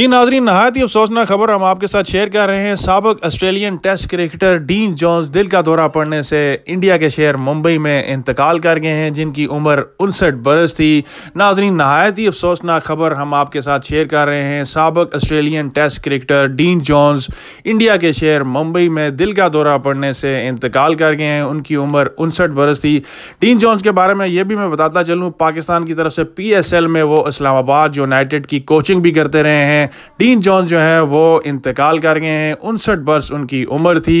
जी नाजरीन नहायत ही अफसोसनाक खबर हम आपके साथ शेयर कर रहे हैं सबक Australian test cricketer Dean Jones दिल का दौरा पड़ने से इंडिया के शहर मुंबई में इंतकाल कर गए हैं जिनकी उम्र उनसठ बरस थी नाजरीन नहायत ही अफसोसनाक खबर हम आपके साथ शेयर कर रहे हैं सबक Australian test cricketer Dean Jones India के शहर मुंबई में दिल का दौरा पड़ने से इंतकाल कर गए हैं उनकी उम्र उनसठ बरस थी डीन जॉन्स के बारे में यह भी मैं बताता चलूँ पाकिस्तान की तरफ से पी एस एल में वो इस्लामाबाद यूनाइटेड की कोचिंग भी करते रहे हैं हैं डीन जॉन्स जो है वो इंतकाल कर गए हैं उनसठ वर्ष उनकी उम्र थी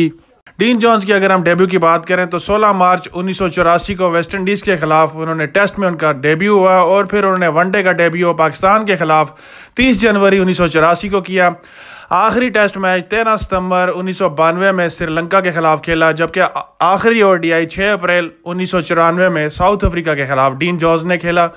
डीन जॉन्स की अगर हम डेब्यू की बात करें तो 16 मार्च उन्नीस को वेस्ट इंडीज़ के खिलाफ उन्होंने टेस्ट में उनका डेब्यू हुआ और फिर उन्होंने वनडे का डेब्यू पाकिस्तान के खिलाफ 30 जनवरी उन्नीस को किया आखिरी टेस्ट मैच 13 सितंबर उन्नीस में श्रीलंका के खिलाफ खेला जबकि आखिरी ओडीआई 6 अप्रैल उन्नीस में साउथ अफ्रीका के खिलाफ डीन जॉन्स ने खेला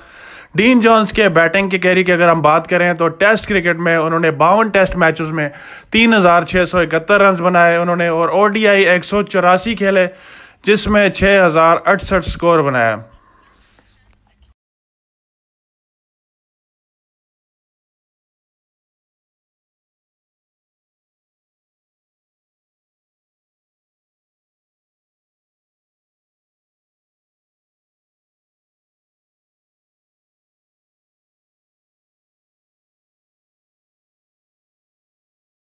डीन जॉन्स के बैटिंग की कैरी की अगर हम बात करें तो टेस्ट क्रिकेट में उन्होंने बावन टेस्ट मैचेस में तीन हज़ार छः सौ इकहत्तर रन बनाए उन्होंने और ओ डी आई एक सौ चौरासी खेले जिसमें छः हज़ार अड़सठ स्कोर बनाया